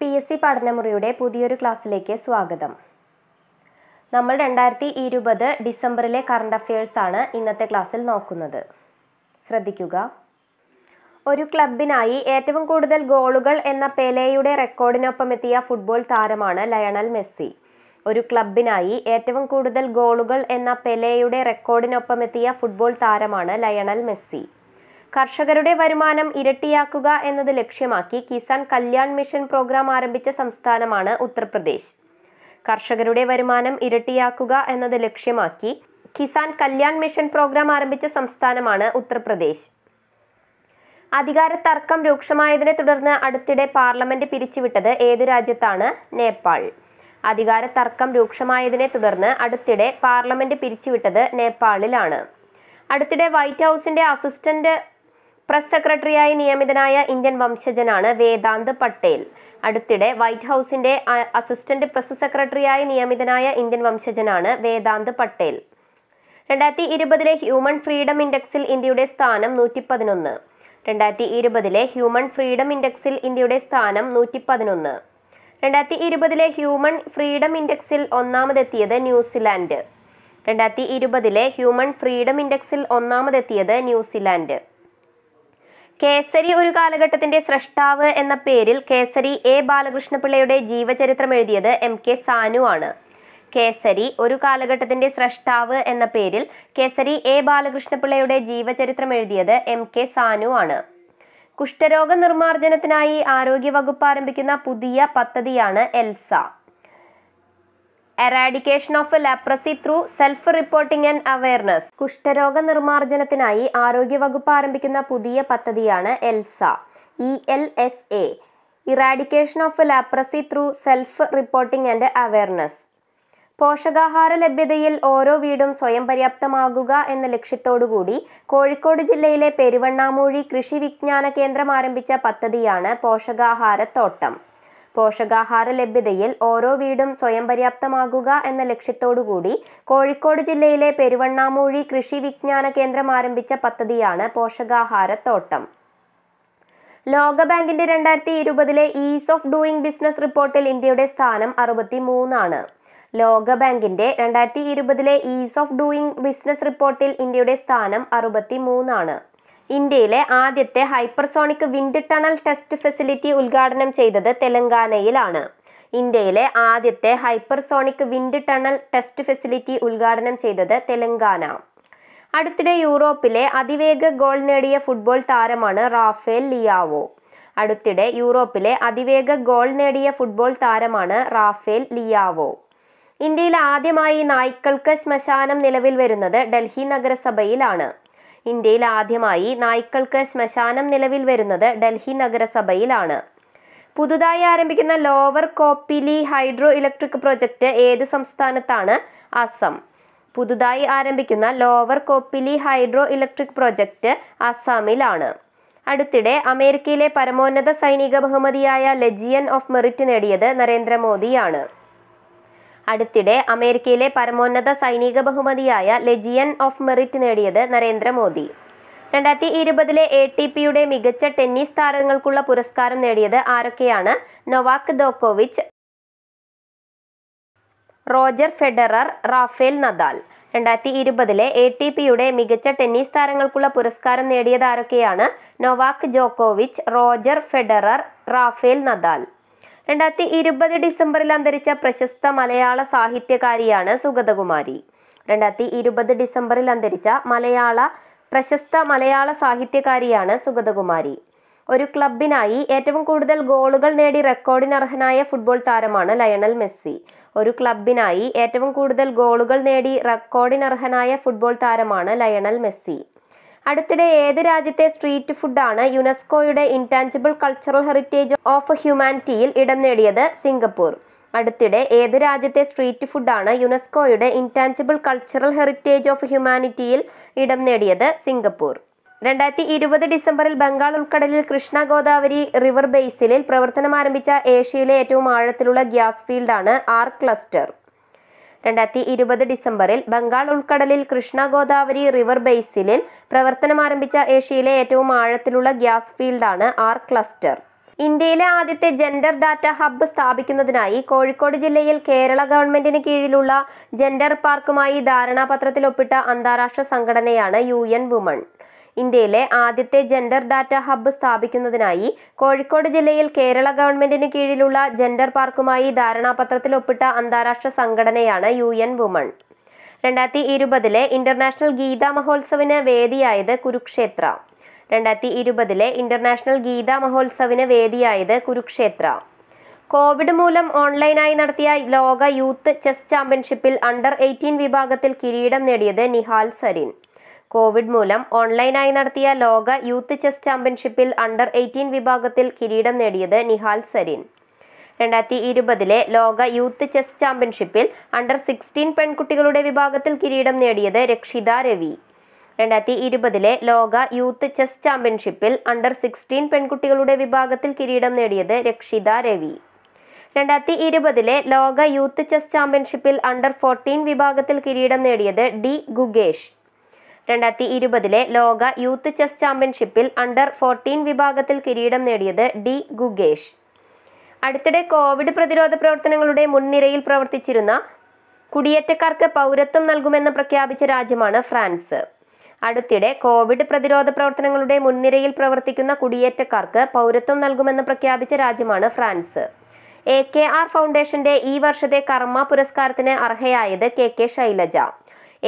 P S C പഠനമുറിയുടെ പുതിയൊരു ക്ലാസ്സിലേക്ക് സ്വാഗതം നമ്മൾ രണ്ടായിരത്തി ഇരുപത് ഡിസംബറിലെ കറണ്ട് അഫയേഴ്സാണ് ഇന്നത്തെ ക്ലാസ്സിൽ നോക്കുന്നത് ശ്രദ്ധിക്കുക ഒരു ക്ലബിനായി ഏറ്റവും കൂടുതൽ ഗോളുകൾ എന്ന പെലെയുടെ റെക്കോർഡിനൊപ്പം എത്തിയ ഫുട്ബോൾ താരമാണ് ലയണൽ മെസ്സി ഒരു ക്ലബിനായി ഏറ്റവും കൂടുതൽ ഗോളുകൾ എന്ന പെലെയുടെ റെക്കോർഡിനൊപ്പം എത്തിയ ഫുട്ബോൾ താരമാണ് ലയണൽ മെസ്സി കർഷകരുടെ വരുമാനം ഇരട്ടിയാക്കുക എന്നത് ലക്ഷ്യമാക്കി കിസാൻ കല്യാൺ മിഷൻ പ്രോഗ്രാം ആരംഭിച്ച സംസ്ഥാനമാണ് ഉത്തർപ്രദേശ് കർഷകരുടെ വരുമാനം ഇരട്ടിയാക്കുക എന്നത് ലക്ഷ്യമാക്കി കിസാൻ കല്യാൺ മിഷൻ പ്രോഗ്രാം ആരംഭിച്ച സംസ്ഥാനമാണ് ഉത്തർപ്രദേശ് അധികാര തർക്കം രൂക്ഷമായതിനെ തുടർന്ന് അടുത്തിടെ പാർലമെന്റ് പിരിച്ചുവിട്ടത് ഏത് രാജ്യത്താണ് നേപ്പാൾ അധികാര തർക്കം രൂക്ഷമായതിനെ തുടർന്ന് അടുത്തിടെ പാർലമെന്റ് പിരിച്ചുവിട്ടത് നേപ്പാളിലാണ് അടുത്തിടെ വൈറ്റ് ഹൗസിന്റെ അസിസ്റ്റന്റ് പ്രസ് സെക്രട്ടറിയായി നിയമിതനായ ഇന്ത്യൻ വംശജനാണ് വേദാന്ത് പട്ടേൽ അടുത്തിടെ വൈറ്റ് ഹൗസിന്റെ അസിസ്റ്റന്റ് പ്രസ് സെക്രട്ടറിയായി നിയമിതനായ ഇന്ത്യൻ വംശജനാണ് വേദാന്ത് പട്ടേൽ രണ്ടായിരത്തി ഇരുപതിലെ ഹ്യൂമൻ ഫ്രീഡം ഇൻഡെക്സിൽ ഇന്ത്യയുടെ സ്ഥാനം നൂറ്റി പതിനൊന്ന് രണ്ടായിരത്തി ഇരുപതിലെ ഹ്യൂമൻ ഫ്രീഡം ഇൻഡെക്സിൽ ഇന്ത്യയുടെ സ്ഥാനം നൂറ്റി പതിനൊന്ന് രണ്ടായിരത്തി ഇരുപതിലെ ഹ്യൂമൻ ഫ്രീഡം ഇൻഡെക്സിൽ ഒന്നാമതെത്തിയത് ന്യൂസിലാൻഡ് രണ്ടായിരത്തി ഇരുപതിലെ ഹ്യൂമൻ ഫ്രീഡം ഇൻഡെക്സിൽ ഒന്നാമതെത്തിയത് ന്യൂസിലാൻഡ് കേസരി ഒരു കാലഘട്ടത്തിന്റെ സ്രഷ്ടാവ് എന്ന പേരിൽ കേസരി എ ബാലകൃഷ്ണപിള്ളയുടെ ജീവചരിത്രം എഴുതിയത് എം കെ സാനു ആണ് കേസരി ഒരു കാലഘട്ടത്തിന്റെ സ്രഷ്ടാവ് എന്ന പേരിൽ കേസരി എ ബാലകൃഷ്ണപിള്ളയുടെ ജീവചരിത്രം എഴുതിയത് എം കെ സാനു ആണ് കുഷ്ഠരോഗ നിർമ്മാർജ്ജനത്തിനായി ആരോഗ്യവകുപ്പ് ആരംഭിക്കുന്ന പുതിയ പദ്ധതിയാണ് ELSA eradication of leprosy through self reporting and awareness കുഷ്ഠരോഗ നിർമ്മാർജ്ജനത്തിനായി ആരോഗ്യവകുപ്പ് ആരംഭിക്കുന്ന പുതിയ പദ്ധതിയാണ് ELSA E L S A eradication of leprosy through self reporting and awareness പോഷകാഹാര ലഭ്യതയിൽ ഓരോ വീടും സ്വയം പര്യാപ്തമാകുക എന്ന ലക്ഷ്യത്തോടുകൂടി കോഴിക്കോട് ജില്ലയിലെ പെരുവണ്ണാമൂഴി കൃഷി വിജ്ഞാന കേന്ദ്രം ആരംഭിച്ച പദ്ധതിയാണ് പോഷകാഹാരത്തോട്ടം പോഷകാഹാര ലഭ്യതയിൽ ഓരോ വീടും സ്വയം പര്യാപ്തമാകുക എന്ന ലക്ഷ്യത്തോടുകൂടി കോഴിക്കോട് ജില്ലയിലെ പെരുവണ്ണാമൂഴി കൃഷി വിജ്ഞാന കേന്ദ്രം ആരംഭിച്ച പദ്ധതിയാണ് പോഷകാഹാരത്തോട്ടം ലോകബാങ്കിന്റെ രണ്ടായിരത്തി ഇരുപതിലെ ഈസ് ഓഫ് ഡൂയിങ് ബിസിനസ് റിപ്പോർട്ടിൽ ഇന്ത്യയുടെ സ്ഥാനം അറുപത്തി മൂന്നാണ് ലോകബാങ്കിന്റെ രണ്ടായിരത്തി ഇരുപതിലെ ഈസ് ഓഫ് ഡൂയിങ് ബിസിനസ് റിപ്പോർട്ടിൽ ഇന്ത്യയുടെ സ്ഥാനം അറുപത്തി മൂന്നാണ് ഇന്ത്യയിലെ ആദ്യത്തെ hypersonic wind tunnel test facility ഉദ്ഘാടനം ചെയ്തത് തെലങ്കാനയിലാണ് ഇന്ത്യയിലെ ആദ്യത്തെ hypersonic wind tunnel test facility ഉദ്ഘാടനം ചെയ്തത് തെലങ്കാന അടുത്തിടെ യൂറോപ്പിലെ അതിവേഗ ഗോൾ നേടിയ ഫുട്ബോൾ താരമാണ് റാഫേൽ ലിയാവോ അടുത്തിടെ യൂറോപ്പിലെ അതിവേഗ ഗോൾ നേടിയ ഫുട്ബോൾ താരമാണ് റാഫേൽ ലിയാവോ ഇന്ത്യയിൽ ആദ്യമായി നായ്ക്കൾക്ക് ശ്മശാനം നിലവിൽ വരുന്നത് ഡൽഹി നഗരസഭയിലാണ് ഇന്ത്യയിൽ ആദ്യമായി നായ്ക്കൾക്ക് ശ്മശാനം നിലവിൽ വരുന്നത് ഡൽഹി നഗരസഭയിലാണ് പുതുതായി ആരംഭിക്കുന്ന lower Kopili hydro electric project ഏത് സംസ്ഥാനത്താണ് അസം പുതുതായി ആരംഭിക്കുന്ന lower Kopili hydro electric project അസാമിലാണ് അടുത്തിടെ അമേരിക്കയിലെ പരമോന്നത സൈനിക ബഹുമതിയായ ലെജിയൻ ഓഫ് മെറിറ്റ് നേടിയത് നരേന്ദ്രമോദിയാണ് അടുത്തിടെ അമേരിക്കയിലെ പരമോന്നത സൈനിക ബഹുമതിയായ ലെജിയൻ ഓഫ് മെറിറ്റ് നേടിയത് നരേന്ദ്രമോദി രണ്ടായിരത്തി ഇരുപതിലെ എ ടി പിയുടെ മികച്ച ടെന്നീസ് താരങ്ങൾക്കുള്ള പുരസ്കാരം നേടിയത് ആരൊക്കെയാണ് നൊവാക് ദോക്കോവിച്ച് റോജർ ഫെഡറർ റാഫേൽ നദാൽ രണ്ടായിരത്തി ഇരുപതിലെ എ ടി പിയുടെ മികച്ച ടെന്നീസ് താരങ്ങൾക്കുള്ള പുരസ്കാരം നേടിയതാരൊക്കെയാണ് നൊവാക് ജോക്കോവിച്ച് റോജർ ഫെഡറർ റാഫേൽ നദാൽ രണ്ടായിരത്തി ഇരുപത് ഡിസംബറിൽ അന്തരിച്ച പ്രശസ്ത മലയാള സാഹിത്യകാരിയാണ് സുഗതകുമാരി രണ്ടായിരത്തി ഇരുപത് ഡിസംബറിൽ അന്തരിച്ച മലയാള പ്രശസ്ത മലയാള സാഹിത്യകാരിയാണ് സുഗതകുമാരി ഒരു ക്ലബിനായി ഏറ്റവും കൂടുതൽ ഗോളുകൾ നേടി റെക്കോർഡിനർഹനായ ഫുട്ബോൾ താരമാണ് ലയണൽ മെസ്സി ഒരു ക്ലബിനായി ഏറ്റവും കൂടുതൽ ഗോളുകൾ നേടി റെക്കോർഡിനർഹനായ ഫുട്ബോൾ താരമാണ് ലയണൽ മെസ്സി അടുത്തിടെ ഏത് രാജ്യത്തെ സ്ട്രീറ്റ് ഫുഡാണ് യുനെസ്കോയുടെ ഇൻടാഞ്ചിബിൾ കൾച്ചറൽ ഹെറിറ്റേജ് ഓഫ് ഹ്യൂമാനിറ്റിയിൽ ഇടം നേടിയത് സിംഗപ്പൂർ അടുത്തിടെ ഏത് രാജ്യത്തെ സ്ട്രീറ്റ് ഫുഡാണ് യുനെസ്കോയുടെ ഇൻടാഞ്ചിബിൾ കൾച്ചറൽ ഹെറിറ്റേജ് ഓഫ് ഹ്യൂമാനിറ്റിയിൽ ഇടം നേടിയത് സിംഗപ്പൂർ രണ്ടായിരത്തി ഇരുപത് ഡിസംബറിൽ ബംഗാൾ ഉൾക്കടലിൽ കൃഷ്ണ ഗോദാവരി റിവർ ബേസിലിൽ പ്രവർത്തനം ആരംഭിച്ച ഏഷ്യയിലെ ഏറ്റവും ആഴത്തിലുള്ള ഗ്യാസ് ഫീൽഡാണ് ആർ ക്ലസ്റ്റർ രണ്ടായിരത്തി ഇരുപത് ഡിസംബറിൽ ബംഗാൾ ഉൾക്കടലിൽ കൃഷ്ണ ഗോദാവരി റിവർ ബേസിലിൽ പ്രവർത്തനമാരംഭിച്ച ഏഷ്യയിലെ ഏറ്റവും ആഴത്തിലുള്ള ഗ്യാസ് ഫീൽഡാണ് ആർ ക്ലസ്റ്റർ ഇന്ത്യയിലെ ആദ്യത്തെ ജെൻഡർ ഡാറ്റ ഹബ്ബ് സ്ഥാപിക്കുന്നതിനായി കോഴിക്കോട് ജില്ലയിൽ കേരള ഗവൺമെന്റിന് കീഴിലുള്ള ജെൻഡർ പാർക്കുമായി ധാരണാപത്രത്തിൽ ഒപ്പിട്ട അന്താരാഷ്ട്ര സംഘടനയാണ് യു എൻ വുമൺ ഇന്ത്യയിലെ ആദ്യത്തെ ജെൻഡർ ഡാറ്റ ഹബ്ബ് സ്ഥാപിക്കുന്നതിനായി കോഴിക്കോട് ജില്ലയിൽ കേരള ഗവൺമെന്റിന് കീഴിലുള്ള ജെൻഡർ പാർക്കുമായി ധാരണാപത്രത്തിൽ ഒപ്പിട്ട അന്താരാഷ്ട്ര സംഘടനയാണ് യു എൻ വുമൺ രണ്ടായിരത്തി ഇരുപതിലെ ഇന്റർനാഷണൽ ഗീതാ മഹോത്സവിന് വേദിയായത് കുരുക്ഷേത്ര രണ്ടായിരത്തി ഇരുപതിലെ ഇന്റർനാഷണൽ ഗീതാ മഹോത്സവിന് വേദിയായത് കുരുക്ഷേത്ര കോവിഡ് മൂലം ഓൺലൈനായി നടത്തിയ ലോക യൂത്ത് ചെസ് ചാമ്പ്യൻഷിപ്പിൽ അണ്ടർ എയ്റ്റീൻ വിഭാഗത്തിൽ കിരീടം നേടിയത് നിഹാൽ സരിൻ കോവിഡ് മൂലം ഓൺലൈനായി നടത്തിയ ലോക യൂത്ത് ചെസ് ചാമ്പ്യൻഷിപ്പിൽ അണ്ടർ എയ്റ്റീൻ വിഭാഗത്തിൽ കിരീടം നേടിയത് നിഹാൽ സരീൻ രണ്ടായിരത്തി ഇരുപതിലെ ലോക യൂത്ത് ചെസ് ചാമ്പ്യൻഷിപ്പിൽ അണ്ടർ സിക്സ്റ്റീൻ പെൺകുട്ടികളുടെ വിഭാഗത്തിൽ കിരീടം നേടിയത് രക്ഷിത രവി രണ്ടായിരത്തി ഇരുപതിലെ ലോക യൂത്ത് ചെസ് ചാമ്പ്യൻഷിപ്പിൽ അണ്ടർ സിക്സ്റ്റീൻ പെൺകുട്ടികളുടെ വിഭാഗത്തിൽ കിരീടം നേടിയത് രക്ഷിത രവി രണ്ടായിരത്തി ഇരുപതിലെ ലോക യൂത്ത് ചെസ് ചാമ്പ്യൻഷിപ്പിൽ അണ്ടർ ഫോർട്ടീൻ വിഭാഗത്തിൽ കിരീടം നേടിയത് ഡി ഗുഗേഷ് രണ്ടായിരത്തി ഇരുപതിലെ ലോക യൂത്ത് ചെസ് ചാമ്പ്യൻഷിപ്പിൽ അണ്ടർ ഫോർട്ടീൻ വിഭാഗത്തിൽ കിരീടം നേടിയത് ഡി ഗുഗേഷ് അടുത്തിടെ കോവിഡ് പ്രതിരോധ പ്രവർത്തനങ്ങളുടെ മുൻനിരയിൽ പ്രവർത്തിച്ചിരുന്ന കുടിയേറ്റക്കാർക്ക് പൗരത്വം നൽകുമെന്ന് പ്രഖ്യാപിച്ച രാജ്യമാണ് ഫ്രാൻസ് അടുത്തിടെ കോവിഡ് പ്രതിരോധ പ്രവർത്തനങ്ങളുടെ മുൻനിരയിൽ പ്രവർത്തിക്കുന്ന കുടിയേറ്റക്കാർക്ക് പൗരത്വം നൽകുമെന്ന് പ്രഖ്യാപിച്ച രാജ്യമാണ് ഫ്രാൻസ് എ കെ ആർ ഫൗണ്ടേഷന്റെ ഈ വർഷത്തെ കർമ്മ പുരസ്കാരത്തിന് അർഹയായത് K K Shailaja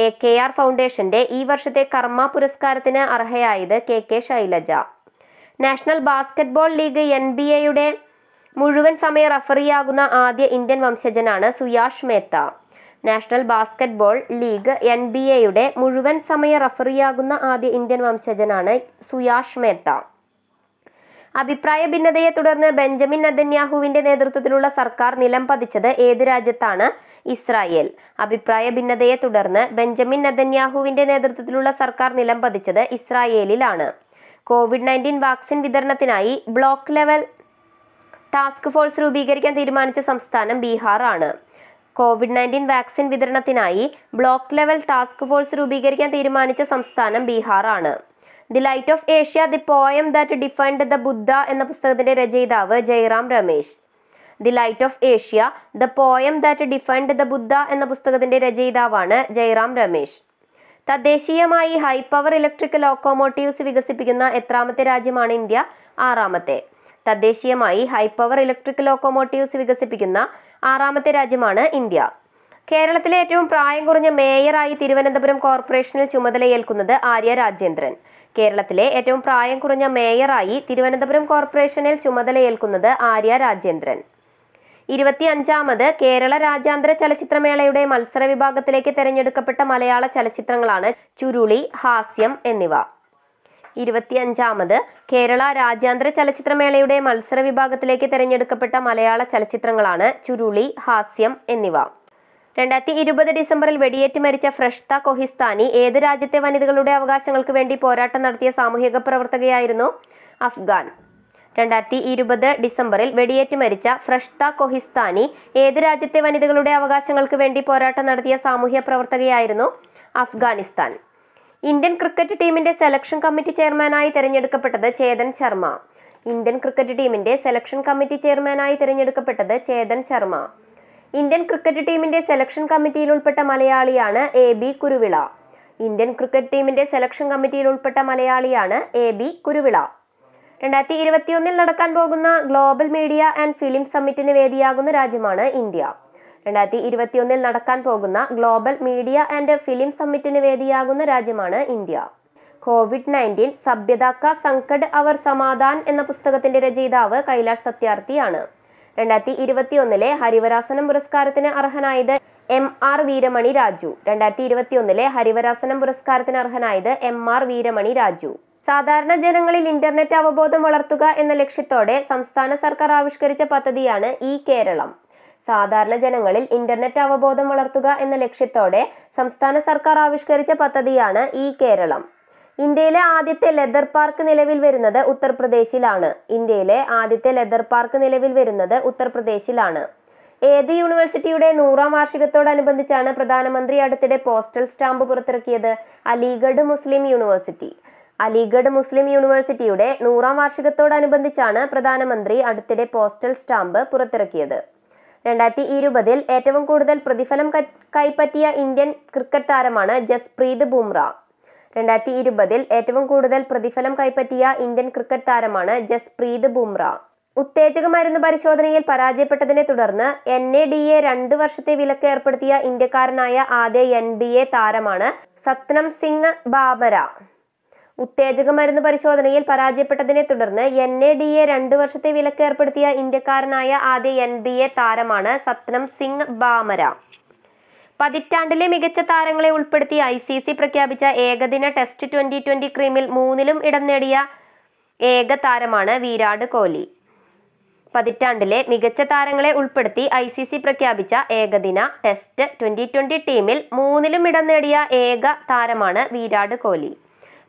A K R ഫൗണ്ടേഷന്റെ ഈ വർഷത്തെ കർമ്മ പുരസ്കാരത്തിന് അർഹയായത് K K Shailaja national basketball league N B എയുടെ മുഴുവൻ സമയ റഫറിയാകുന്ന ആദ്യ ഇന്ത്യൻ വംശജനാണ് Suyash Mehta national basketball league N B എയുടെ മുഴുവൻ സമയ റഫറിയാകുന്ന ആദ്യ ഇന്ത്യൻ വംശജനാണ് സുയാഷ് മേത്ത അഭിപ്രായ ഭിന്നതയെ തുടർന്ന് ബെഞ്ചമിൻ നദന്യാഹുവിന്റെ നേതൃത്വത്തിലുള്ള സർക്കാർ നിലം പതിച്ചത് ഏത് രാജ്യത്താണ് ഇസ്രായേൽ അഭിപ്രായ ഭിന്നതയെ തുടർന്ന് ബെഞ്ചമിൻ നദന്യാഹുവിന്റെ നേതൃത്വത്തിലുള്ള സർക്കാർ നിലം പതിച്ചത് ഇസ്രായേലിലാണ് കോവിഡ് നയൻറ്റീൻ വാക്സിൻ വിതരണത്തിനായി ബ്ലോക്ക് ലെവൽ ടാസ്ക് ഫോഴ്സ് രൂപീകരിക്കാൻ തീരുമാനിച്ച സംസ്ഥാനം ബീഹാർ ആണ് കോവിഡ് നയൻറ്റീൻ വാക്സിൻ വിതരണത്തിനായി ബ്ലോക്ക് ലെവൽ ടാസ്ക് ഫോഴ്സ് രൂപീകരിക്കാൻ തീരുമാനിച്ച സംസ്ഥാനം ബീഹാർ ആണ് the light of Asia the poem that defined the Buddha എന്ന പുസ്തകത്തിന്റെ രചയിതാവ് Jairam Ramesh the light of Asia the poem that defined the Buddha എന്ന പുസ്തകത്തിന്റെ രചയിതാവാണ് ജയറാം രമേശ് തദ്ദേശീയമായി ഹൈ പവർ ഇലക്ട്രിക് ലോക്കോമോട്ടീവ്സ് വികസിപ്പിക്കുന്ന എത്രാമത്തെ രാജ്യമാണ് ഇന്ത്യ ആറാമത്തെ തദ്ദേശീയമായി ഹൈ പവർ ഇലക്ട്രിക് ലോക്കോമോട്ടീവ്സ് വികസിപ്പിക്കുന്ന ആറാമത്തെ രാജ്യമാണ് ഇന്ത്യ കേരളത്തിലെ ഏറ്റവും പ്രായം കുറഞ്ഞ മേയറായി തിരുവനന്തപുരം കോർപ്പറേഷനിൽ ചുമതലയേൽക്കുന്നത് ആര്യ രാജേന്ദ്രൻ കേരളത്തിലെ ഏറ്റവും പ്രായം കുറഞ്ഞ മേയറായി തിരുവനന്തപുരം കോർപ്പറേഷനിൽ ചുമതലയേൽക്കുന്നത് ആര്യ രാജേന്ദ്രൻ ഇരുപത്തിയഞ്ചാമത് കേരള രാജ്യാന്തര ചലച്ചിത്രമേളയുടെ മത്സര വിഭാഗത്തിലേക്ക് തെരഞ്ഞെടുക്കപ്പെട്ട മലയാള ചലച്ചിത്രങ്ങളാണ് ചുരുളി ഹാസ്യം എന്നിവ ഇരുപത്തിയഞ്ചാമത് കേരള രാജ്യാന്തര ചലച്ചിത്രമേളയുടെ മത്സര വിഭാഗത്തിലേക്ക് തെരഞ്ഞെടുക്കപ്പെട്ട മലയാള ചലച്ചിത്രങ്ങളാണ് ചുരുളി ഹാസ്യം എന്നിവ രണ്ടായിരത്തി ഇരുപത് ഡിസംബറിൽ വെടിയേറ്റ് മരിച്ച ഫ്രഷ്ത കൊഹിസ്ഥാനി ഏത് രാജ്യത്തെ വനിതകളുടെ അവകാശങ്ങൾക്ക് വേണ്ടി പോരാട്ടം നടത്തിയ സാമൂഹിക പ്രവർത്തകയായിരുന്നു അഫ്ഗാൻ രണ്ടായിരത്തി ഇരുപത് ഡിസംബറിൽ വെടിയേറ്റ് മരിച്ച ഫ്രഷ്ത കൊഹിസ്ഥാനി ഏത് രാജ്യത്തെ വനിതകളുടെ അവകാശങ്ങൾക്ക് വേണ്ടി പോരാട്ടം നടത്തിയ സാമൂഹ്യ പ്രവർത്തകയായിരുന്നു അഫ്ഗാനിസ്ഥാൻ ഇന്ത്യൻ ക്രിക്കറ്റ് ടീമിന്റെ സെലക്ഷൻ കമ്മിറ്റി ചെയർമാനായി തിരഞ്ഞെടുക്കപ്പെട്ടത് ചേതൻ ശർമ്മ ഇന്ത്യൻ ക്രിക്കറ്റ് ടീമിന്റെ സെലക്ഷൻ കമ്മിറ്റി ചെയർമാനായി തിരഞ്ഞെടുക്കപ്പെട്ടത് ചേതൻ ശർമ്മ ഇന്ത്യൻ ക്രിക്കറ്റ് ടീമിന്റെ സെലക്ഷൻ കമ്മിറ്റിയിൽ ഉൾപ്പെട്ട മലയാളിയാണ് A B Kuruvilla Indian cricket ടീമിന്റെ സെലക്ഷൻ കമ്മിറ്റിയിൽ ഉൾപ്പെട്ട മലയാളിയാണ് എ ബി കുരുവിള രണ്ടായിരത്തി ഇരുപത്തിയൊന്നിൽ നടക്കാൻ പോകുന്ന ഗ്ലോബൽ മീഡിയ ആൻഡ് ഫിലിം സമ്മിറ്റിന് വേദിയാകുന്ന രാജ്യമാണ് ഇന്ത്യ രണ്ടായിരത്തി ഇരുപത്തിയൊന്നിൽ നടക്കാൻ പോകുന്ന ഗ്ലോബൽ മീഡിയ ആൻഡ് ഫിലിം സമ്മിറ്റിന് വേദിയാകുന്ന രാജ്യമാണ് ഇന്ത്യ കോവിഡ് നയൻറ്റീൻ സഭ്യതാക്ക സങ്കട് അവർ സമാധാൻ എന്ന പുസ്തകത്തിന്റെ രചയിതാവ് കൈലാഷ് സത്യാർത്ഥിയാണ് രണ്ടായിരത്തി ഒന്നിലെ ഹരിവരാസനം പുരസ്കാരത്തിന് അർഹനായത് എം ആർ വീരമണി രാജു രണ്ടായിരത്തി ഒന്നിലെ ഹരിവരാസനം പുരസ്കാരത്തിന് അർഹനായത് എം ആർ വീരമണി രാജു സാധാരണ ജനങ്ങളിൽ ഇന്റർനെറ്റ് അവബോധം വളർത്തുക എന്ന ലക്ഷ്യത്തോടെ സംസ്ഥാന സർക്കാർ ആവിഷ്കരിച്ച പദ്ധതിയാണ് ഇ കേരളം സാധാരണ ജനങ്ങളിൽ ഇന്റർനെറ്റ് അവബോധം വളർത്തുക എന്ന ലക്ഷ്യത്തോടെ സംസ്ഥാന സർക്കാർ ആവിഷ്കരിച്ച പദ്ധതിയാണ് ഇ കേരളം ഇന്ത്യയിലെ ആദ്യത്തെ ലെതർ പാർക്ക് നിലവിൽ വരുന്നത് ഉത്തർപ്രദേശിലാണ് ഇന്ത്യയിലെ ആദ്യത്തെ ലെതർ പാർക്ക് നിലവിൽ വരുന്നത് ഉത്തർപ്രദേശിലാണ് ഏത് യൂണിവേഴ്സിറ്റിയുടെ നൂറാം വാർഷികത്തോടനുബന്ധിച്ചാണ് പ്രധാനമന്ത്രി അടുത്തിടെ പോസ്റ്റൽ സ്റ്റാമ്പ് പുറത്തിറക്കിയത് Aligarh Muslim university Aligarh Muslim യൂണിവേഴ്സിറ്റിയുടെ നൂറാം വാർഷികത്തോടനുബന്ധിച്ചാണ് പ്രധാനമന്ത്രി അടുത്തിടെ പോസ്റ്റൽ സ്റ്റാമ്പ് പുറത്തിറക്കിയത് രണ്ടായിരത്തി ഇരുപതിൽ ഏറ്റവും കൂടുതൽ പ്രതിഫലം കൈപ്പറ്റിയ ഇന്ത്യൻ ക്രിക്കറ്റ് താരമാണ് ജസ്പ്രീത് ബുംറ രണ്ടായിരത്തി ഇരുപതിൽ ഏറ്റവും കൂടുതൽ പ്രതിഫലം കൈപ്പറ്റിയ ഇന്ത്യൻ ക്രിക്കറ്റ് താരമാണ് ജസ്പ്രീത് ബുംറ ഉത്തേജക മരുന്ന് പരിശോധനയിൽ പരാജയപ്പെട്ടതിനെ തുടർന്ന് എൻ എ ഡി എ രണ്ട് വർഷത്തെ വിലക്ക് ഏർപ്പെടുത്തിയ ഇന്ത്യക്കാരനായ ആദ്യ എൻ ബി എ താരമാണ് സത്നം സിംഗ് ബാബര ഉത്തേജക മരുന്ന് പരിശോധനയിൽ പരാജയപ്പെട്ടതിനെ തുടർന്ന് എൻ എ ഡി എ രണ്ട് വർഷത്തെ വിലക്ക് ഏർപ്പെടുത്തിയ ഇന്ത്യക്കാരനായ ആദ്യ എൻ ബി എ താരമാണ് സത്നം സിംഗ് ബാമര പതിറ്റാണ്ടിലെ മികച്ച താരങ്ങളെ ഉൾപ്പെടുത്തി ഐ സി സി പ്രഖ്യാപിച്ച ഏകദിന ടെസ്റ്റ് ട്വന്റി ട്വന്റി ക്രീമിൽ മൂന്നിലും ഇടം നേടിയ ഏക താരമാണ് വിരാട് കോഹ്ലി പതിറ്റാണ്ടിലെ മികച്ച താരങ്ങളെ ഉൾപ്പെടുത്തി ഐ സി സി പ്രഖ്യാപിച്ച ഏകദിന ടെസ്റ്റ് ട്വന്റി ട്വന്റി ടീമിൽ മൂന്നിലും ഇടം നേടിയ ഏക താരമാണ് വിരാട് കോഹ്ലി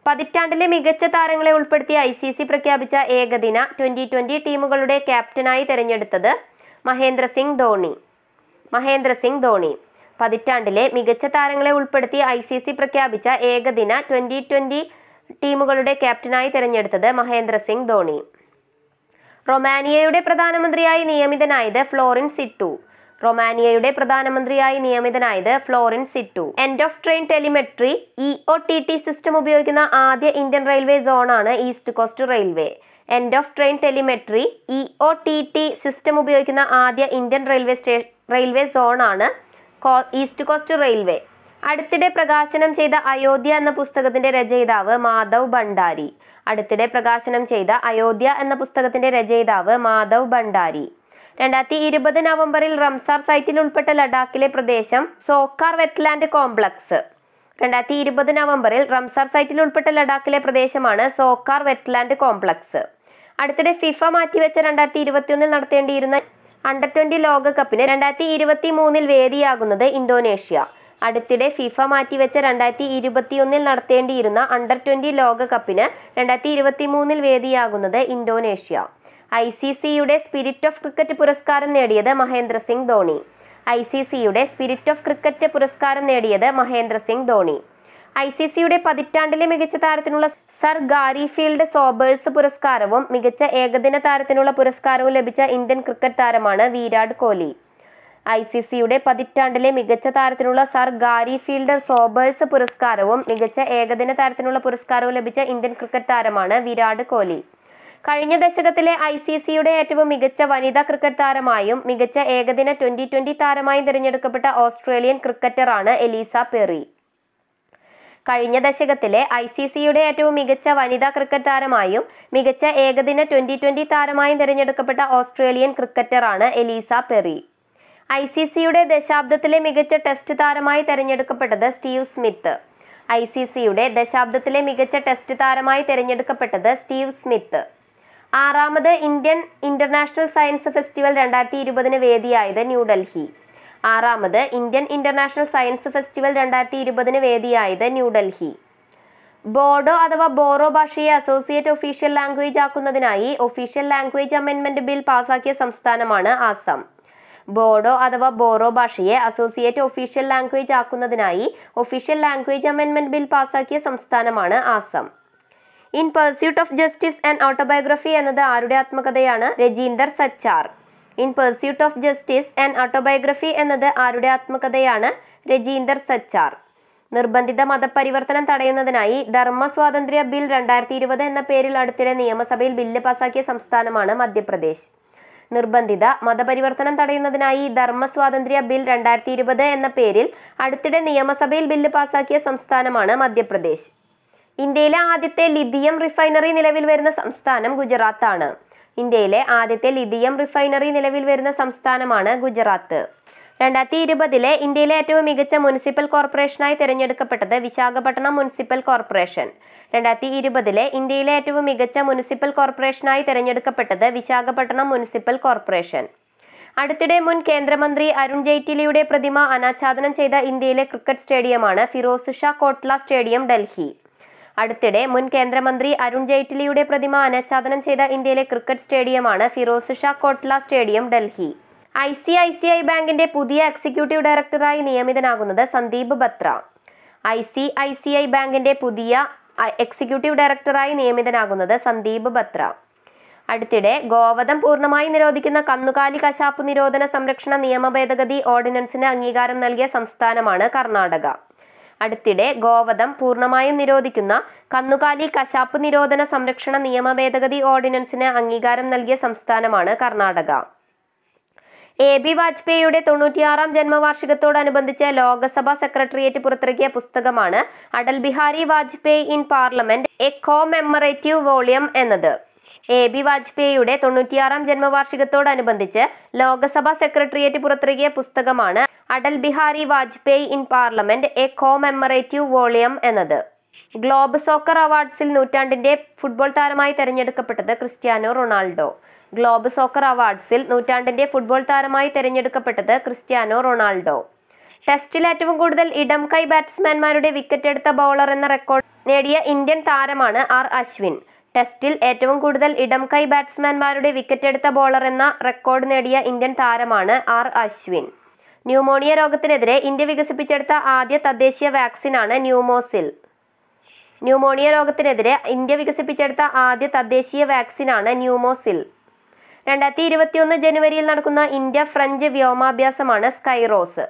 പതിറ്റാണ്ടിലെ മികച്ച താരങ്ങളെ ഉൾപ്പെടുത്തി ഐ സി സി പ്രഖ്യാപിച്ച ഏകദിന ട്വന്റി ട്വന്റി ടീമുകളുടെ ക്യാപ്റ്റനായി തിരഞ്ഞെടുത്തത് മഹേന്ദ്ര സിംഗ് ധോണി മഹേന്ദ്ര സിംഗ് ധോണി പതിറ്റാണ്ടിലെ മികച്ച താരങ്ങളെ ഉൾപ്പെടുത്തി ഐ സി സി പ്രഖ്യാപിച്ച ഏകദിന ട്വന്റി ട്വന്റി ടീമുകളുടെ ക്യാപ്റ്റനായി തിരഞ്ഞെടുത്തത് മഹേന്ദ്ര സിംഗ് ധോണി റൊമാനിയയുടെ പ്രധാനമന്ത്രിയായി നിയമിതനായത് ഫ്ലോറിൻ സിട്ടു റൊമാനിയയുടെ പ്രധാനമന്ത്രിയായി നിയമിതനായത് Florin Citu end of train telemetry E O T T system ഉപയോഗിക്കുന്ന ആദ്യ ഇന്ത്യൻ റെയിൽവേ സോണാണ് east coast railway end of train telemetry E O T T system ഉപയോഗിക്കുന്ന ആദ്യ ഇന്ത്യൻ റെയിൽവേ സ്റ്റേ റെയിൽവേ സോണാണ് east coast railway അടുത്തിടെ പ്രകാശനം ചെയ്ത അയോധ്യ എന്ന പുസ്തകത്തിന്റെ രചയിതാവ് മാധവ് ഭണ്ഡാരി അടുത്തിടെ പ്രകാശനം ചെയ്ത അയോധ്യ എന്ന പുസ്തകത്തിന്റെ രചയിതാവ് മാധവ് ഭണ്ഡാരി രണ്ടായിരത്തി ഇരുപത് നവംബറിൽ റംസാർ സൈറ്റിൽ ഉൾപ്പെട്ട ലഡാക്കിലെ പ്രദേശം സോക്കാർ വെറ്റ്ലാൻഡ് കോംപ്ലക്സ് രണ്ടായിരത്തി ഇരുപത് നവംബറിൽ റംസാർ സൈറ്റിൽ ഉൾപ്പെട്ട ലഡാക്കിലെ പ്രദേശമാണ് സോക്കാർ വെറ്റ്ലാൻഡ് കോംപ്ലക്സ് അടുത്തിടെ ഫിഫ മാറ്റിവെച്ച രണ്ടായിരത്തി ഇരുപത്തിയൊന്നിൽ നടത്തേണ്ടിയിരുന്ന അണ്ടർ ട്വന്റി ലോകകപ്പിന് രണ്ടായിരത്തി ഇരുപത്തി മൂന്നിൽ വേദിയാകുന്നത് ഇന്തോനേഷ്യ അടുത്തിടെ ഫിഫ മാറ്റിവെച്ച രണ്ടായിരത്തി ഇരുപത്തിയൊന്നിൽ നടത്തേണ്ടിയിരുന്ന അണ്ടർ ട്വന്റി ലോകകപ്പിന് രണ്ടായിരത്തി ഇരുപത്തി മൂന്നിൽ വേദിയാകുന്നത് ഇന്തോനേഷ്യ ഐ സി സിയുടെ സ്പിരിറ്റ് ഓഫ് ക്രിക്കറ്റ് പുരസ്കാരം നേടിയത് മഹേന്ദ്ര സിംഗ് ധോണി ഐ സി സിയുടെ സ്പിരിറ്റ് ഓഫ് ക്രിക്കറ്റ് പുരസ്കാരം നേടിയത് മഹേന്ദ്ര സിംഗ് ധോണി ഐ സി സിയുടെ പതിറ്റാണ്ടിലെ മികച്ച താരത്തിനുള്ള സർ ഗാരി ഫീൽഡ് സോബേഴ്സ് പുരസ്കാരവും മികച്ച ഏകദിന താരത്തിനുള്ള പുരസ്കാരവും ലഭിച്ച ഇന്ത്യൻ ക്രിക്കറ്റ് താരമാണ് വിരാട് കോഹ്ലി ഐ സി സിയുടെ പതിറ്റാണ്ടിലെ മികച്ച താരത്തിനുള്ള സർ ഗാരി ഫീൽഡർ സോബേഴ്സ് പുരസ്കാരവും മികച്ച ഏകദിന താരത്തിനുള്ള പുരസ്കാരവും ലഭിച്ച ഇന്ത്യൻ ക്രിക്കറ്റ് താരമാണ് വിരാട് കോഹ്ലി കഴിഞ്ഞ ദശകത്തിലെ ഐ സി സിയുടെ ഏറ്റവും മികച്ച വനിതാ ക്രിക്കറ്റ് താരമായും മികച്ച ഏകദിന ട്വന്റി ട്വന്റി താരമായും തിരഞ്ഞെടുക്കപ്പെട്ട ഓസ്ട്രേലിയൻ ക്രിക്കറ്ററാണ് എലീസ പെറി കഴിഞ്ഞ ദശകത്തിലെ ഐ സി സിയുടെ ഏറ്റവും മികച്ച വനിതാ ക്രിക്കറ്റ് താരമായും മികച്ച ഏകദിന ട്വന്റി ട്വന്റി താരമായും തിരഞ്ഞെടുക്കപ്പെട്ട ഓസ്ട്രേലിയൻ ക്രിക്കറ്ററാണ് എലീസ പെറി ഐ സി സിയുടെ ദശാബ്ദത്തിലെ മികച്ച ടെസ്റ്റ് താരമായി തിരഞ്ഞെടുക്കപ്പെട്ടത് സ്റ്റീവ് സ്മിത്ത് ഐ സി സിയുടെ ദശാബ്ദത്തിലെ മികച്ച ടെസ്റ്റ് താരമായി തിരഞ്ഞെടുക്കപ്പെട്ടത് സ്റ്റീവ് സ്മിത്ത് ആറാമത് ഇന്ത്യൻ ഇന്റർനാഷണൽ സയൻസ് ഫെസ്റ്റിവൽ രണ്ടായിരത്തി ഇരുപതിന് വേദിയായത് ന്യൂഡൽഹി ആറാമത് ഇന്ത്യൻ ഇന്റർനാഷണൽ സയൻസ് ഫെസ്റ്റിവൽ രണ്ടായിരത്തി ഇരുപതിന് വേദിയായത് ന്യൂഡൽഹി ബോഡോ അഥവാ ബോറോ ഭാഷയെ അസോസിയേറ്റ് ഒഫീഷ്യൽ ലാംഗ്വേജ് ആക്കുന്നതിനായി ഒഫീഷ്യൽ ലാംഗ്വേജ് അമെൻമെന്റ് ബിൽ പാസാക്കിയ സംസ്ഥാനമാണ് ആസാം ബോഡോ അഥവാ ബോറോ ഭാഷയെ അസോസിയേറ്റ് ഒഫീഷ്യൽ ലാംഗ്വേജ് ആക്കുന്നതിനായി ഒഫീഷ്യൽ ലാംഗ്വേജ് അമെൻമെന്റ് ബിൽ പാസാക്കിയ സംസ്ഥാനമാണ് Assam in pursuit of justice and autobiography എന്നത് ആരുടെ ആത്മകഥയാണ് Rajinder Sachar in pursuit of justice and autobiography എന്നത് ആരുടെ ആത്മകഥയാണ് രജീന്ദർ സച്ചാർ നിർബന്ധിത മതപരിവർത്തനം തടയുന്നതിനായി ധർമ്മ സ്വാതന്ത്ര്യ ബിൽ രണ്ടായിരത്തി ഇരുപത് എന്ന പേരിൽ അടുത്തിടെ നിയമസഭയിൽ ബില്ല് പാസാക്കിയ സംസ്ഥാനമാണ് മധ്യപ്രദേശ് നിർബന്ധിത മതപരിവർത്തനം തടയുന്നതിനായി ധർമ്മ സ്വാതന്ത്ര്യ ബിൽ രണ്ടായിരത്തി ഇരുപത് എന്ന പേരിൽ അടുത്തിടെ നിയമസഭയിൽ ബില്ല് പാസാക്കിയ സംസ്ഥാനമാണ് മധ്യപ്രദേശ് ഇന്ത്യയിലെ ആദ്യത്തെ ലിഥിയം റിഫൈനറി നിലവിൽ വരുന്ന സംസ്ഥാനം ഗുജറാത്താണ് ഇന്ത്യയിലെ ആദ്യത്തെ ലിഥിയം റിഫൈനറി നിലവിൽ വരുന്ന സംസ്ഥാനമാണ് ഗുജറാത്ത് രണ്ടായിരത്തി ഇരുപതിലെ ഇന്ത്യയിലെ ഏറ്റവും മികച്ച മുനിസിപ്പൽ കോർപ്പറേഷനായി തിരഞ്ഞെടുക്കപ്പെട്ടത് വിശാഖപട്ടണം മുനിസിപ്പൽ കോർപ്പറേഷൻ രണ്ടായിരത്തി ഇരുപതിലെ ഇന്ത്യയിലെ ഏറ്റവും മികച്ച മുനിസിപ്പൽ കോർപ്പറേഷനായി തിരഞ്ഞെടുക്കപ്പെട്ടത് വിശാഖപട്ടണം മുനിസിപ്പൽ കോർപ്പറേഷൻ അടുത്തിടെ മുൻ കേന്ദ്രമന്ത്രി അരുൺ ജെയ്റ്റ്ലിയുടെ പ്രതിമ അനാച്ഛാദനം ചെയ്ത ഇന്ത്യയിലെ ക്രിക്കറ്റ് സ്റ്റേഡിയമാണ് ഫിറോസ് ഷാ കോട്ട്ല സ്റ്റേഡിയം ഡൽഹി അടുത്തിടെ മുൻ കേന്ദ്രമന്ത്രി അരുൺ ജെയ്റ്റ്ലിയുടെ പ്രതിമ അനച്ഛാദനം ചെയ്ത ഇന്ത്യയിലെ ക്രിക്കറ്റ് സ്റ്റേഡിയമാണ് Feroz Shah Kotla stadium Delhi I C I C I ബാങ്കിന്റെ പുതിയ എക്സിക്യൂട്ടീവ് ഡയറക്ടറായി നിയമിതനാകുന്നത് Sandeep Batra I C I C I ബാങ്കിന്റെ പുതിയ എക്സിക്യൂട്ടീവ് ഡയറക്ടറായി നിയമിതനാകുന്നത് സന്ദീപ് ബത്ര അടുത്തിടെ ഗോവധം പൂർണ്ണമായി നിരോധിക്കുന്ന കന്നുകാലി കശാപ്പ് നിരോധന സംരക്ഷണ നിയമ ഭേദഗതി ഓർഡിനൻസിന് അംഗീകാരം നൽകിയ സംസ്ഥാനമാണ് കർണാടക അടുത്തിടെ ഗോവധം പൂർണ്ണമായും നിരോധിക്കുന്ന കന്നുകാലി കശാപ്പ് നിരോധന സംരക്ഷണ നിയമ ഭേദഗതി ഓർഡിനൻസിന് അംഗീകാരം നൽകിയ സംസ്ഥാനമാണ് കർണാടക എ ബി വാജ്പേയിയുടെ തൊണ്ണൂറ്റിയാറാം ജന്മവാർഷികത്തോടനുബന്ധിച്ച് ലോക്സഭാ സെക്രട്ടേറിയറ്റ് പുറത്തിറക്കിയ പുസ്തകമാണ് Atal Bihari Vajpayee in parliament a commemorative volume എന്നത് എ ബി വാജ്പേയിയുടെ തൊണ്ണൂറ്റിയാറാം ജന്മവാർഷികത്തോടനുബന്ധിച്ച് ലോക്സഭാ സെക്രട്ടേറിയറ്റ് പുറത്തിറക്കിയ പുസ്തകമാണ് Atal Bihari Vajpayee in parliament a commemorative volume എന്നത് ഗ്ലോബ് സോക്കർ അവാർഡ്സിൽ നൂറ്റാണ്ടിന്റെ ഫുട്ബോൾ താരമായി തെരഞ്ഞെടുക്കപ്പെട്ടത് ക്രിസ്ത്യാനോ റൊണാൾഡോ ഗ്ലോബ് സോക്കർ അവാർഡ്സിൽ നൂറ്റാണ്ടിന്റെ ഫുട്ബോൾ താരമായി തെരഞ്ഞെടുക്കപ്പെട്ടത് ക്രിസ്ത്യാനോ റൊണാൾഡോ ടെസ്റ്റിൽ ഏറ്റവും കൂടുതൽ ഇടം കൈ ബാറ്റ്സ്മാൻമാരുടെ വിക്കറ്റ് എടുത്ത ബൗളർ എന്ന റെക്കോർഡ് നേടിയ ഇന്ത്യൻ താരമാണ് ആർ അശ്വിൻ ടെസ്റ്റിൽ ഏറ്റവും കൂടുതൽ ഇടം കൈ ബാറ്റ്സ്മാൻമാരുടെ വിക്കറ്റ് എടുത്ത ബോളർ എന്ന റെക്കോർഡ് നേടിയ ഇന്ത്യൻ താരമാണ് ആർ അശ്വിൻ ന്യൂമോണിയ രോഗത്തിനെതിരെ ഇന്ത്യ വികസിപ്പിച്ചെടുത്ത ആദ്യ തദ്ദേശീയ വാക്സിനാണ് ന്യൂമോസിൽ ന്യൂമോണിയ രോഗത്തിനെതിരെ ഇന്ത്യ വികസിപ്പിച്ചെടുത്ത ആദ്യ തദ്ദേശീയ വാക്സിനാണ് ന്യൂമോസിൽ രണ്ടായിരത്തി ഇരുപത്തിയൊന്ന് ജനുവരിയിൽ നടക്കുന്ന ഇന്ത്യ ഫ്രഞ്ച് വ്യോമാഭ്യാസമാണ് സ്കൈറോസ്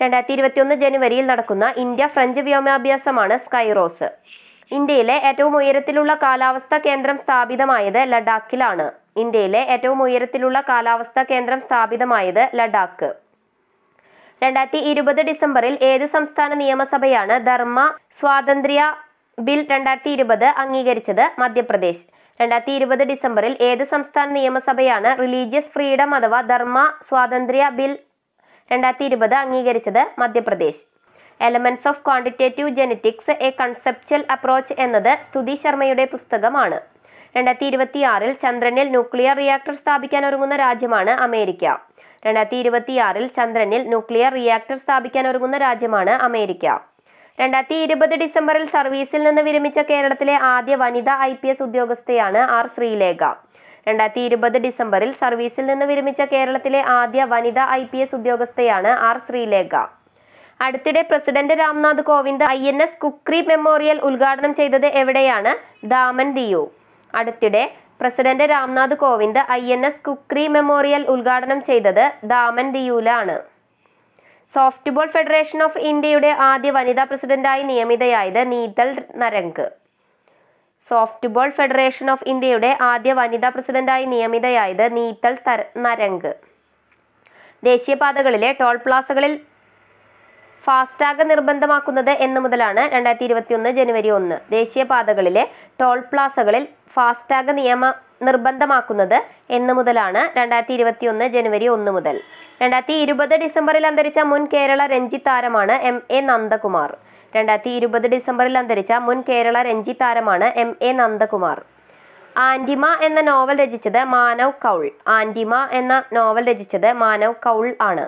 രണ്ടായിരത്തി ഇരുപത്തിയൊന്ന് ജനുവരിയിൽ നടക്കുന്ന ഇന്ത്യ ഫ്രഞ്ച് വ്യോമാഭ്യാസമാണ് സ്കൈറോസ് ഇന്ത്യയിലെ ഏറ്റവും ഉയരത്തിലുള്ള കാലാവസ്ഥാ കേന്ദ്രം സ്ഥാപിതമായത് ലഡാക്കിലാണ് ഇന്ത്യയിലെ ഏറ്റവും ഉയരത്തിലുള്ള കാലാവസ്ഥാ കേന്ദ്രം സ്ഥാപിതമായത് ലഡാക്ക് രണ്ടായിരത്തി ഇരുപത് ഡിസംബറിൽ ഏത് സംസ്ഥാന നിയമസഭയാണ് ധർമ്മ സ്വാതന്ത്ര്യ ബിൽ രണ്ടായിരത്തി ഇരുപത് അംഗീകരിച്ചത് മധ്യപ്രദേശ് രണ്ടായിരത്തി ഇരുപത് ഡിസംബറിൽ ഏത് സംസ്ഥാന നിയമസഭയാണ് റിലീജിയസ് ഫ്രീഡം അഥവാ ധർമ്മ സ്വാതന്ത്ര്യ ബിൽ രണ്ടായിരത്തി ഇരുപത് അംഗീകരിച്ചത് Madhya Pradesh elements of quantitative genetics a conceptual approach എന്നത് സ്തുതി ശർമ്മയുടെ പുസ്തകമാണ് രണ്ടായിരത്തി ഇരുപത്തിയാറിൽ ചന്ദ്രനിൽ ന്യൂക്ലിയർ റിയാക്ടർ സ്ഥാപിക്കാൻ ഒരുങ്ങുന്ന രാജ്യമാണ് അമേരിക്ക രണ്ടായിരത്തി ഇരുപത്തിയാറിൽ ചന്ദ്രനിൽ ന്യൂക്ലിയർ റിയാക്ടർ സ്ഥാപിക്കാൻ ഒരുങ്ങുന്ന രാജ്യമാണ് അമേരിക്ക രണ്ടായിരത്തി ഇരുപത് ഡിസംബറിൽ സർവീസിൽ നിന്ന് വിരമിച്ച കേരളത്തിലെ ആദ്യ വനിതാ ഐ പി എസ് ഉദ്യോഗസ്ഥയാണ് ആർ ശ്രീലേഖ രണ്ടായിരത്തി ഇരുപത് ഡിസംബറിൽ സർവീസിൽ നിന്ന് വിരമിച്ച കേരളത്തിലെ ആദ്യ വനിതാ ഐ പി എസ് ഉദ്യോഗസ്ഥയാണ് ആർ ശ്രീലേഖ അടുത്തിടെ president Ram Nath Kovind I N S Khukri memorial ഉദ്ഘാടനം ചെയ്തത് എവിടെയാണ് ദാമൻ ദിയു അടുത്തിടെ president Ram Nath Kovind I N S Khukri memorial ഉദ്ഘാടനം ചെയ്തത് ദാമൻ ദിയൂലാണ് സോഫ്റ്റ് ബോൾ ഫെഡറേഷൻ ഓഫ് ഇന്ത്യയുടെ ആദ്യ വനിതാ പ്രസിഡന്റായി നിയമിതയായത് Neetal Narang softball federation of ഇന്ത്യയുടെ ആദ്യ വനിതാ പ്രസിഡന്റായി നിയമിതയായത് നീതൽ നരംഗ് ദേശീയപാതകളിലെ ടോൾ പ്ലാസകളിൽ ഫാസ്ടാഗ് നിർബന്ധമാക്കുന്നത് എന്ന് മുതലാണ് രണ്ടായിരത്തി ഒന്ന് ജനുവരി ഒന്ന് ദേശീയപാതകളിലെ ടോൾ പ്ലാസകളിൽ ഫാസ്ടാഗ് നിയമ നിർബന്ധമാക്കുന്നത് എന്ന് മുതലാണ് രണ്ടായിരത്തി ഒന്ന് ജനുവരി ഒന്ന് മുതൽ രണ്ടായിരത്തി ഇരുപത് ഡിസംബറിൽ അന്തരിച്ച മുൻ കേരള രഞ്ജി താരമാണ് എം എ നന്ദകുമാർ രണ്ടായിരത്തി ഇരുപത് ഡിസംബറിൽ അന്തരിച്ച മുൻ കേരള രഞ്ജി താരമാണ് എം എ നന്ദകുമാർ ആൻറ്റിമ എന്ന നോവൽ രചിച്ചത് മാനവ് കൗൾ ആൻറ്റിമ എന്ന നോവൽ രചിച്ചത് മാനവ് കൗൾ ആണ്